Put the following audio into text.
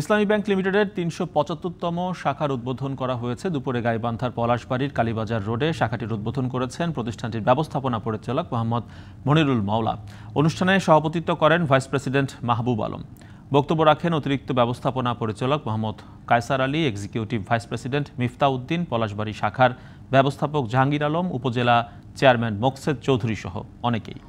ইসলামী ব্যাংক লিমিটেডের তিনশো পঁচাত্তরতম শাখার উদ্বোধন করা হয়েছে দুপুরে গাইবান্ধার পলাশবাড়ির কালীবাজার রোডে শাখাটির উদ্বোধন করেছেন প্রতিষ্ঠানটির ব্যবস্থাপনা পরিচালক মোহাম্মদ মনিরুল মাওলা অনুষ্ঠানে সভাপতিত্ব করেন ভাইস প্রেসিডেন্ট মাহবুব আলম বক্তব্য রাখেন অতিরিক্ত ব্যবস্থাপনা পরিচালক Mohammad Kaiser Ali executive vice president Mifta Uddin Palashbari শাখার ব্যবস্থাপক জাহাঙ্গীর আলম উপজেলা চেয়ারম্যান মোকসেদ চৌধুরী সহ অনেকেই